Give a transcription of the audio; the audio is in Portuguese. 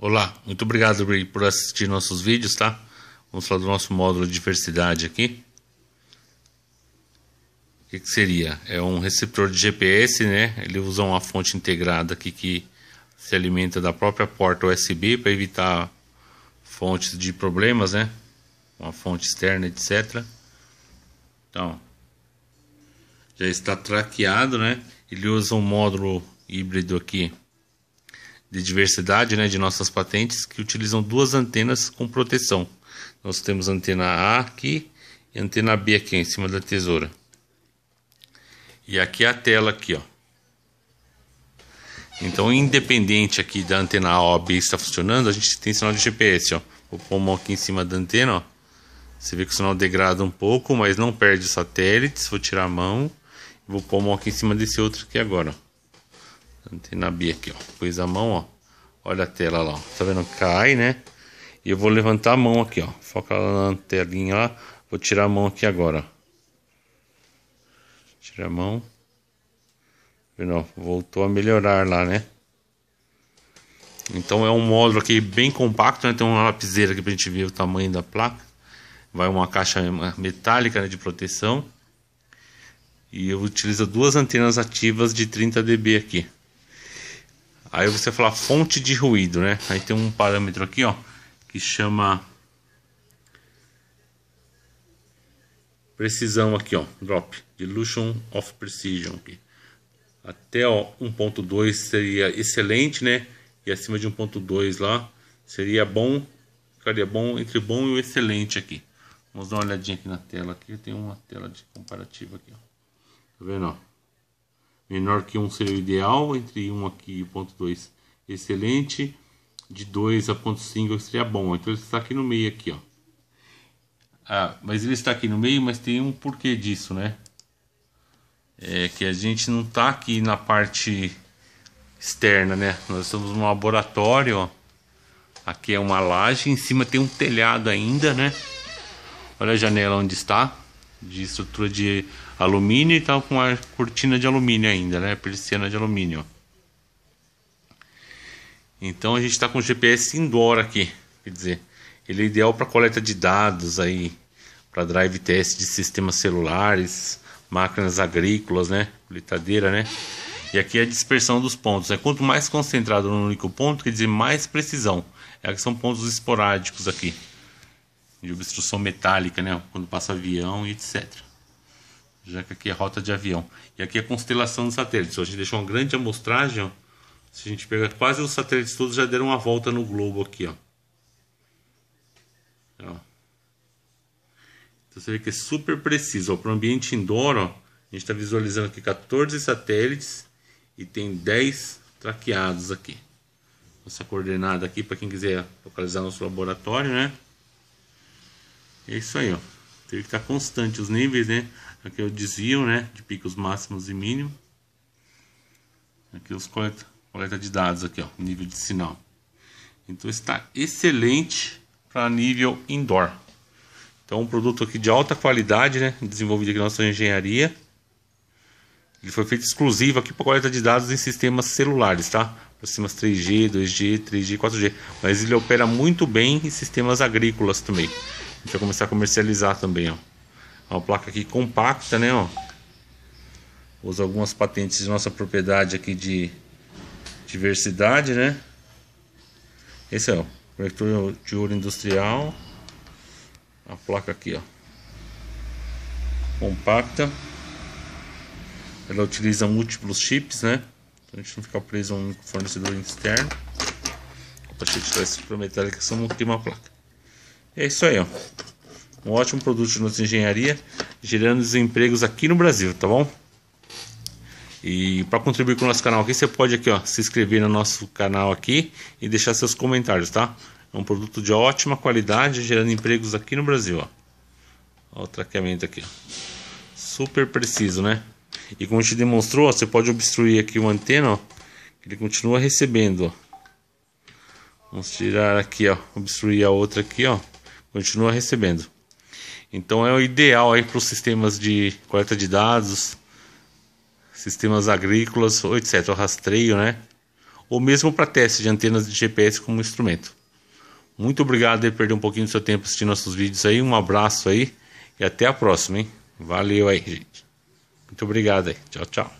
Olá, muito obrigado por assistir nossos vídeos, tá? Vamos falar do nosso módulo de diversidade aqui. O que, que seria? É um receptor de GPS, né? Ele usa uma fonte integrada aqui que se alimenta da própria porta USB para evitar fontes de problemas, né? Uma fonte externa, etc. Então, já está traqueado, né? Ele usa um módulo híbrido aqui de diversidade né, de nossas patentes que utilizam duas antenas com proteção. Nós temos antena A aqui e antena B aqui em cima da tesoura. E aqui é a tela aqui, ó. Então, independente aqui da antena A ou B está funcionando, a gente tem sinal de GPS, ó. Vou pôr mão aqui em cima da antena, ó. Você vê que o sinal degrada um pouco, mas não perde os satélites. Vou tirar a mão. Vou pôr mão aqui em cima desse outro aqui agora, ó. Antena B aqui, ó. Pus a mão, ó. Olha a tela lá, ó. Tá vendo? Cai, né? E eu vou levantar a mão aqui, ó. Foca lá na telinha lá. Vou tirar a mão aqui agora, ó. Tira a mão. Não, voltou a melhorar lá, né? Então é um módulo aqui bem compacto, né? Tem uma lapiseira aqui pra gente ver o tamanho da placa. Vai uma caixa metálica né, de proteção. E eu utilizo duas antenas ativas de 30 dB aqui. Aí você fala fonte de ruído, né? Aí tem um parâmetro aqui, ó, que chama precisão aqui, ó, drop, dilution of precision aqui. Até ó 1.2 seria excelente, né? E acima de 1.2 lá seria bom, ficaria bom entre bom e o excelente aqui. Vamos dar uma olhadinha aqui na tela aqui, tem uma tela de comparativo aqui, ó. Tá vendo, ó? Menor que 1 seria o ideal, entre 1 aqui e 0.2 excelente, de 2 a 0.5 seria bom. Então ele está aqui no meio aqui, ó. Ah, mas ele está aqui no meio, mas tem um porquê disso, né? É que a gente não está aqui na parte externa, né? Nós estamos num laboratório, ó. Aqui é uma laje, em cima tem um telhado ainda, né? Olha a janela onde está, de estrutura de alumínio e estava com a cortina de alumínio ainda, né? Persiana de alumínio. Então a gente está com o GPS indoor aqui, quer dizer, ele é ideal para coleta de dados aí, para drive test de sistemas celulares, máquinas agrícolas, né? Coletadeira, né? E aqui é a dispersão dos pontos. Né? Quanto mais concentrado no único ponto, quer dizer, mais precisão. É que são pontos esporádicos aqui. De obstrução metálica, né? Quando passa avião e etc já que aqui é rota de avião. E aqui é constelação dos satélites. Então, a gente deixou uma grande amostragem, ó. Se a gente pegar quase os satélites todos já deram uma volta no globo aqui, ó. ó. Então você vê que é super preciso. Para o ambiente indoor, ó, a gente está visualizando aqui 14 satélites e tem 10 traqueados aqui. Essa coordenada aqui para quem quiser localizar nosso laboratório, né? É isso aí, ó. Tem que estar tá constante os níveis, né? Aqui é o desvio, né? De picos máximos e mínimos. Aqui os coleta, coleta de dados aqui, ó, nível de sinal. Então está excelente para nível indoor. Então um produto aqui de alta qualidade, né? Desenvolvido aqui na nossa engenharia. Ele foi feito exclusivo aqui para coleta de dados em sistemas celulares, tá? Para sistemas 3G, 2G, 3G, 4G. Mas ele opera muito bem em sistemas agrícolas também. A gente vai começar a comercializar também, ó uma placa aqui compacta, né? Ó. Usa algumas patentes de nossa propriedade aqui de diversidade, né? Esse é o conector de ouro industrial. A placa aqui, ó. Compacta. Ela utiliza múltiplos chips, né? Pra então, a gente não ficar preso a um fornecedor externo. Opa, deixa eu tirar esse prometário que só montei uma placa. É isso aí, ó um ótimo produto de nossa engenharia, gerando empregos aqui no Brasil, tá bom? E para contribuir com o nosso canal aqui, você pode aqui, ó, se inscrever no nosso canal aqui e deixar seus comentários, tá? É um produto de ótima qualidade, gerando empregos aqui no Brasil, ó. Ó, o traqueamento aqui, ó. Super preciso, né? E como a gente demonstrou, ó, você pode obstruir aqui uma antena, ó, ele continua recebendo, ó. Vamos tirar aqui, ó, obstruir a outra aqui, ó, continua recebendo. Então é o ideal aí para os sistemas de coleta de dados, sistemas agrícolas, etc, o rastreio, né? Ou mesmo para teste de antenas de GPS como instrumento. Muito obrigado por perder um pouquinho do seu tempo assistindo nossos vídeos aí. Um abraço aí e até a próxima, hein? Valeu aí, gente. Muito obrigado aí. Tchau, tchau.